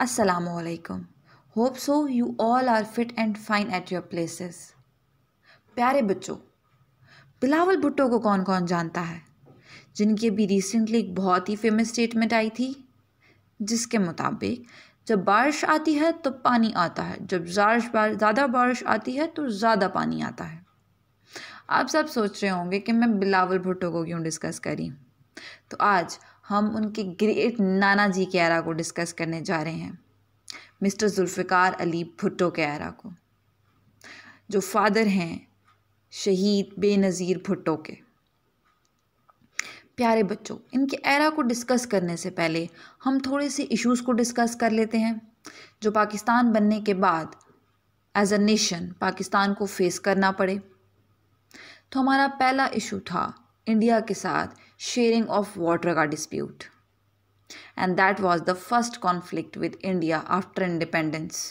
असलकम hope so you all are fit and fine at your places प्यारे बच्चों बिलावल भुट्टो को कौन कौन जानता है जिनकी अभी रिसेंटली एक बहुत ही फेमस स्टेटमेंट आई थी जिसके मुताबिक जब बारिश आती है तो पानी आता है जब बारिश ज़्यादा बारिश आती है तो ज़्यादा पानी आता है आप सब सोच रहे होंगे कि मैं बिलावल भुट्टो को क्यों डिस्कस करी तो आज हम उनके ग्रेट नाना जी के आरा को डिस्कस करने जा रहे हैं मिस्टर जुल्फ़िकार अली भुट्टो के आरा को जो फादर हैं शहीद बेनज़ीर भुट्टो के प्यारे बच्चों इनके एरा को डिस्कस करने से पहले हम थोड़े से इश्यूज़ को डिस्कस कर लेते हैं जो पाकिस्तान बनने के बाद एज अ नेशन पाकिस्तान को फेस करना पड़े तो हमारा पहला इशू था इंडिया के साथ शेयरिंग ऑफ वाटर का dispute and that was the first conflict with India after independence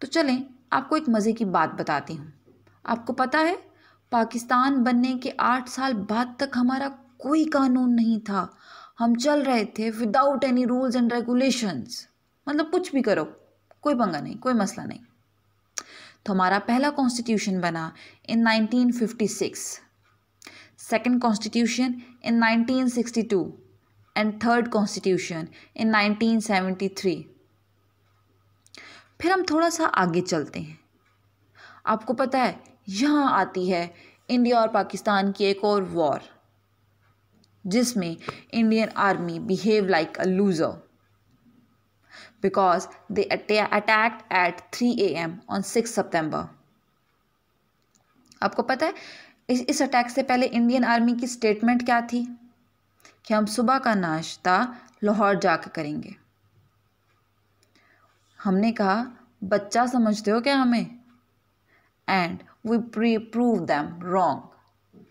तो चलें आपको एक मज़े की बात बताती हूँ आपको पता है पाकिस्तान बनने के आठ साल बाद तक हमारा कोई कानून नहीं था हम चल रहे थे without any rules and regulations मतलब कुछ भी करो कोई पंगा नहीं कोई मसला नहीं तो हमारा पहला कॉन्स्टिट्यूशन बना in 1956 second constitution in 1962 and third constitution in 1973 फिर हम थोड़ा सा आगे चलते हैं आपको पता है यहाँ आती है इंडिया और पाकिस्तान की एक और वॉर जिसमें Indian army behave like a loser because they attacked at three A M on six September आपको पता है इस इस अटैक से पहले इंडियन आर्मी की स्टेटमेंट क्या थी कि हम सुबह का नाश्ता लाहौर जाकर करेंगे हमने कहा बच्चा समझते हो क्या हमें and we pre prove them wrong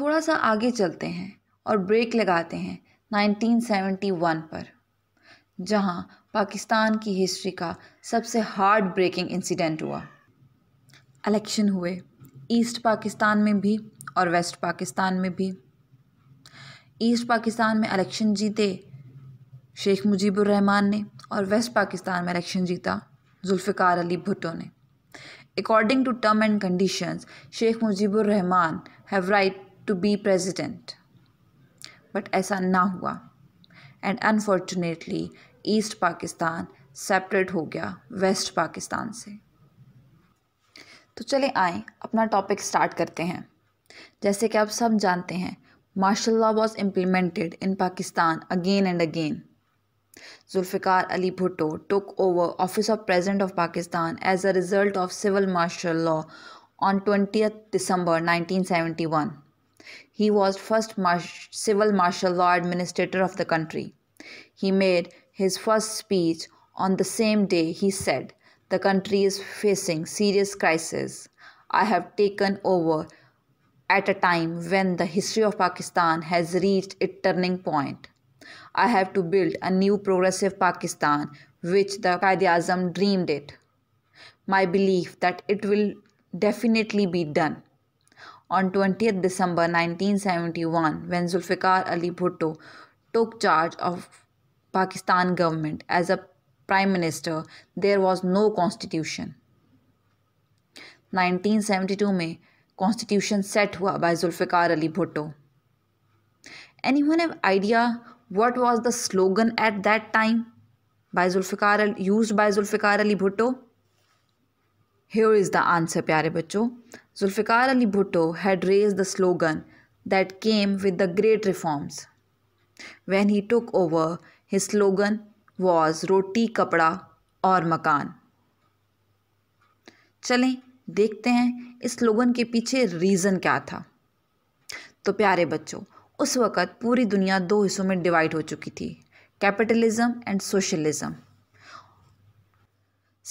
थोड़ा सा आगे चलते हैं और ब्रेक लगाते हैं 1971 पर जहां पाकिस्तान की हिस्ट्री का सबसे हार्ड ब्रेकिंग इंसिडेंट हुआ इलेक्शन हुए ईस्ट पाकिस्तान में भी और वेस्ट पाकिस्तान में भी ईस्ट पाकिस्तान में इलेक्शन जीते शेख मुजीबुर रहमान ने और वेस्ट पाकिस्तान में इलेक्शन जीता जुल्फ़िकार अली भुट्टो ने according to term and conditions Sheikh Mujibur Rahman have right to be president but ऐसा ना हुआ and unfortunately east Pakistan separate हो गया वेस्ट पाकिस्तान से तो चले आए अपना टॉपिक स्टार्ट करते हैं जैसे कि आप सब जानते हैं martial law was implemented in Pakistan again and again Zulfikar Ali Bhutto took over office of president of Pakistan as a result of civil martial law on twenty December nineteen He was first mar- civil martial law administrator of the country. He made his first speech on the same day he said The country is facing serious crisis. I have taken over at a time when the history of Pakistan has reached its turning point. I have to build a new progressive Pakistan which the Qaeda Azam dreamed it. My belief that it will definitely be done. On 20th December 1971, when Zulfikar Ali Bhutto took charge of Pakistan government as a prime minister there was no constitution 1972 mein constitution set by zulfikar ali bhutto anyone have idea what was the slogan at that time by zulfikar used by zulfikar ali bhutto here is the answer pyare bachcho zulfikar ali bhutto had raised the slogan that came with the great reforms when he took over his slogan was roti kapda और मकान चलें देखते हैं इस slogan के पीछे reason क्या था तो प्यारे बच्चों उस वक़्त पूरी दुनिया दो हिस्सों में डिवाइड हो चुकी थी कैपिटलिज्म एंड सोशलिज्म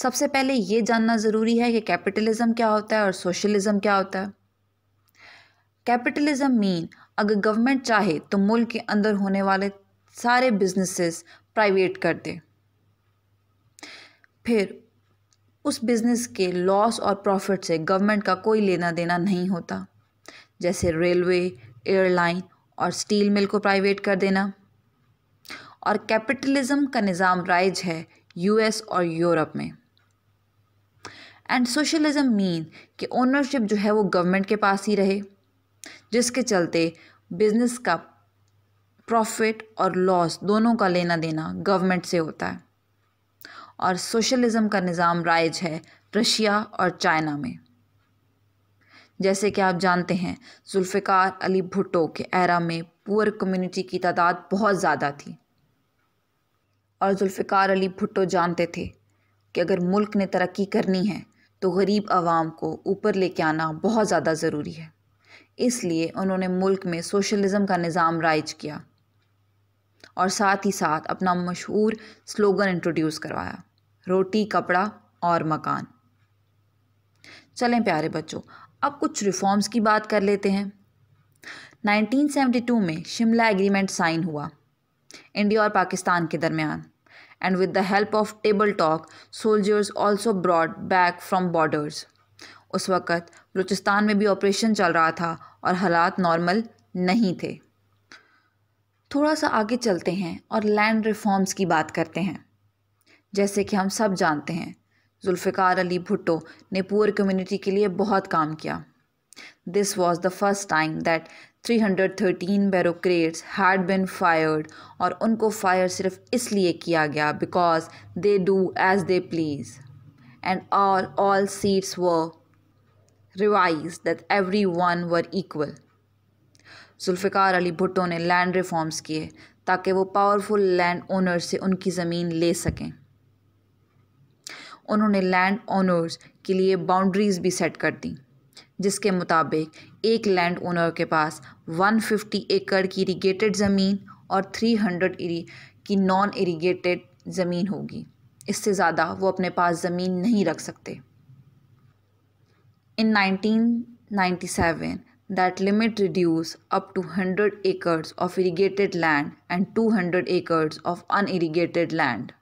सबसे पहले ये जानना ज़रूरी है कि कैपिटलिज्म क्या होता है और सोशलिज्म क्या होता है कैपिटलिज्म मीन अगर गवर्नमेंट चाहे तो मुल्क के अंदर होने वाले सारे बिजनेसेस प्राइवेट कर दे फिर उस बिज़नेस के लॉस और प्रॉफिट से गवर्नमेंट का कोई लेना देना नहीं होता जैसे रेलवे एयरलाइन और स्टील मिल को प्राइवेट कर देना और कैपिटलिज्म का निज़ाम राइज है यूएस और यूरोप में एंड सोशलिज्म मीन कि ओनरशिप जो है वो गवर्नमेंट के पास ही रहे जिसके चलते बिजनेस का प्रॉफिट और लॉस दोनों का लेना देना गवर्नमेंट से होता है और सोशलिज्म का निज़ाम राइज है रशिया और चाइना में जैसे कि आप जानते हैं जुल्फ़िकार अली भुट्टो के एरा में पुअर कम्युनिटी की तादाद बहुत ज़्यादा थी और जुल्फ़िकार अली भुट्टो जानते थे कि अगर मुल्क ने तरक्की करनी है तो गरीब आवाम को ऊपर लेके आना बहुत ज़्यादा ज़रूरी है इसलिए उन्होंने मुल्क में सोशलिज़म का निज़ाम राइज किया और साथ ही साथ अपना मशहूर स्लोगन इंट्रोड्यूस करवाया रोटी कपड़ा और मकान चलें प्यारे बच्चों अब कुछ रिफॉर्म्स की बात कर लेते हैं 1972 में शिमला एग्रीमेंट साइन हुआ इंडिया और पाकिस्तान के दरमियान and with the help of table talk soldiers also brought back from borders उस वक्त बलूचिस्तान में भी ऑपरेशन चल रहा था और हालात नॉर्मल नहीं थे थोड़ा सा आगे चलते हैं और लैंड रिफॉर्म्स की बात करते हैं जैसे कि हम सब जानते हैं जुल्फ़िकार अली भुट्टो ने पुअर कम्युनिटी के लिए बहुत काम किया this was the first time that 313 bureaucrats had been fired और उनको फायर सिर्फ इसलिए किया गया because they do as they please and all all seats were that everyone were equal Zulfikar Ali Bhutto ने लैंड रिफॉर्म्स किए ताकि वो पावरफुल लैंड ओनर से उनकी ज़मीन ले सकें उन्होंने लैंड ओनर्स के लिए बाउंड्रीज़ भी सेट कर दी जिसके मुताबिक एक लैंड ओनर के पास 150 एकड़ की इरीगेटेड ज़मीन और 300 हंड्रेड की नॉन इरीगेटेड ज़मीन होगी इससे ज़्यादा वो अपने पास ज़मीन नहीं रख सकते इन 1997 that limit reduce up to 100 acres of irrigated land and 200 acres of unirrigated land.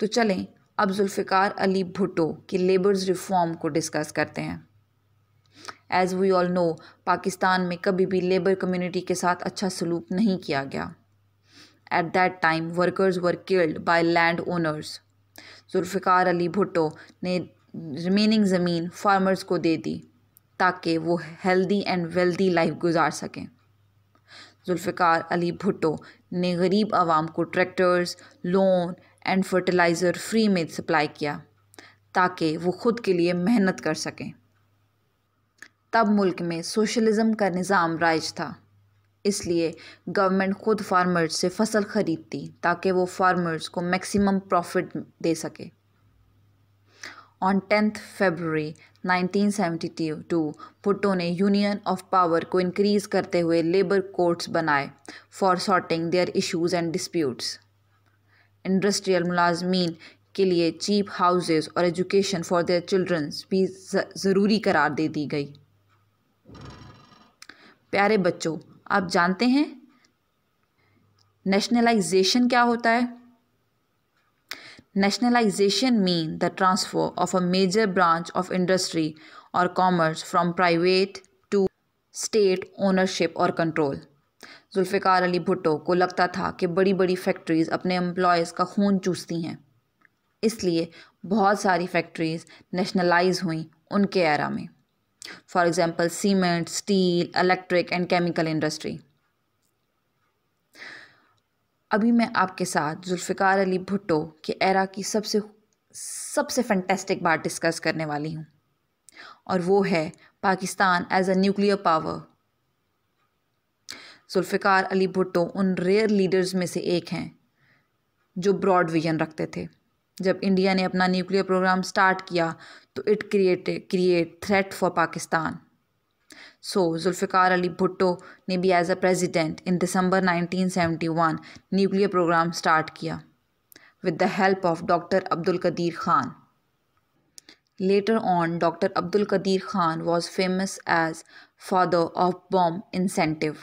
तो चलें अब जुल्फ़िकार अली भुट्टो की लेबर्स रिफॉर्म को डिस्कस करते हैं as we all know Pakistan में कभी भी लेबर कम्युनिटी के साथ अच्छा सलूक नहीं किया गया at that time workers were killed by land owners Zulfikar Ali Bhutto ने रिमेनिंग ज़मीन फार्मर्स को दे दी ताकि वो हेल्दी एंड वेल्दी लाइफ गुजार सकें जुल्फ़ार अली भुट्टो ने गरीब आवाम को tractors loan and fertiliser free में सप्लाई किया ताकि वो ख़ुद के लिए मेहनत कर सकें तब मुल्क में सोशलिज़म का निज़ाम राइज था इसलिए गवर्नमेंट ख़ुद फार्मर्स से फसल ख़रीदती ताकि वो फार्मर्स को मैक्सिमम प्रॉफिट दे सके ऑन टेंथ फेबररी 1972 पुटो ने यूनियन ऑफ पावर को इंक्रीज करते हुए लेबर कोर्ट्स बनाए for sorting their issues and disputes industrial मुलाजमीन के लिए चीप हाउसेस और एजुकेशन फॉर देयर चिल्ड्रंस भी ज़रूरी करार दे दी गई प्यारे बच्चों आप जानते हैं नेशनलाइजेशन क्या होता है Nationalization means the transfer of a major branch of industry or commerce from private to state ownership or control. Zulfikar Ali Bhutto को लगता था कि बड़ी बड़ी फैक्ट्रीज़ अपने एम्प्लॉयज़ का खून चूसती हैं इसलिए बहुत सारी फैक्ट्रीज़ नेशनलाइज हुई उनके एरा में for example cement steel electric and chemical industry अभी मैं आपके साथ जुल्फ़िकार अली भुट्टो के एरा की सबसे सबसे फैंटेस्टिक बात डिस्कस करने वाली हूँ और वो है Pakistan as a nuclear power Zulfikar Ali Bhutto उन रेयर लीडर्स में से एक हैं जो ब्रॉड विजन रखते थे जब इंडिया ने अपना न्यूक्लियर प्रोग्राम स्टार्ट किया तो it create create threat for Pakistan so Zulfikar Ali Bhutto ने भी as a president in December 1971 nuclear programme start किया with the help of doctor Abdul Qadeer Khan later on doctor Abdul Qadeer Khan was famous as father of bomb incentive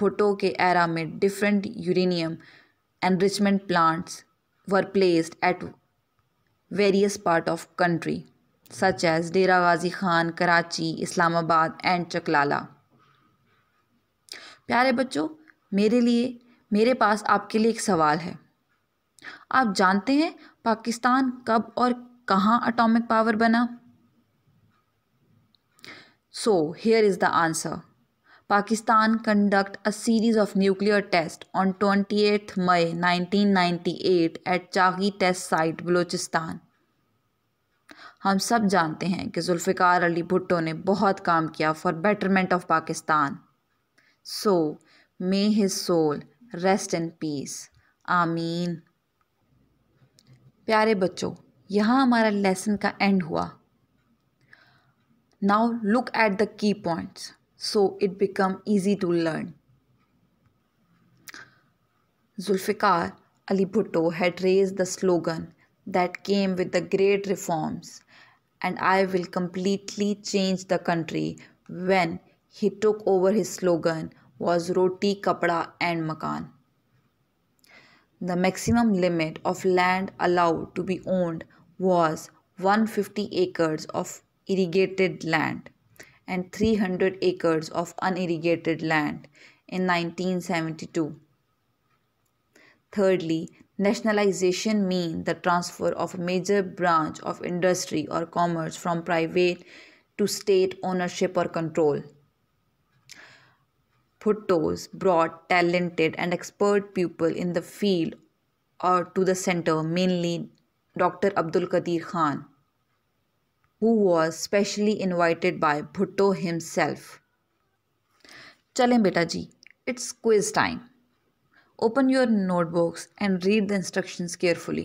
Bhutto के era में different uranium enrichment plants were placed at various part of country such as Dera Ghazi Khan Karachi Islamabad and Chaklala प्यारे बच्चों मेरे लिए मेरे पास आपके लिए एक सवाल है आप जानते हैं पाकिस्तान कब और कहाँ अटोमिक पावर बना so here is the answer Pakistan conduct a series of nuclear test on twenty eighth May nineteen ninety eight at Chagai test site Balochistan हम सब जानते हैं कि जुल्फ़िकार अली भुट्टो ने बहुत काम किया for betterment of Pakistan so may his soul rest in peace आमीन प्यारे बच्चों यहाँ हमारा लेसन का एंड हुआ now look at the key points so it become easy to learn Zulfikar Ali Bhutto had raise the slogan that came with the great reforms and I will completely change the country when he took over his slogan was roti kapda and makan the maximum limit of land allowed to be owned was 150 acres of irrigated land and 300 acres of unirrigated land in 1972. Thirdly, Nationalization means the transfer of a major branch of industry or commerce from private to state ownership or control. Bhuttos brought talented and expert people in the field or to the center, mainly Dr. Abdul Qadir Khan, who was specially invited by Bhutto himself. चलें beta ji, it's quiz time. Open your notebooks and read the instructions carefully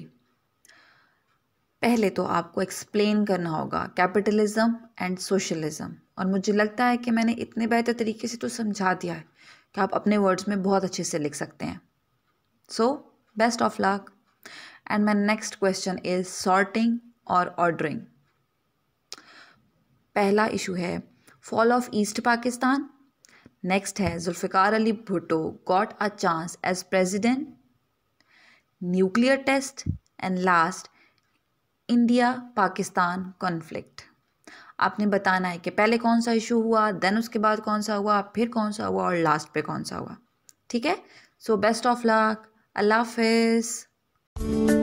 पहले तो आपको explain करना होगा capitalism and socialism और मुझे लगता है कि मैंने इतने बेहतर तरीके से तो समझा दिया है कि आप अपने वर्ड्स में बहुत अच्छे से लिख सकते हैं so best of luck and my next question is sorting और ऑर्डरिंग पहला इशू है fall of east Pakistan next है Zulfikar Ali Bhutto got a chance as president nuclear test and last India Pakistan conflict आपने बताना है कि पहले कौन सा इशू हुआ देन उसके बाद कौन सा हुआ फिर कौन सा हुआ और लास्ट पे कौन सा हुआ ठीक है सो बेस्ट ऑफ लक अल्लाह हाफिज़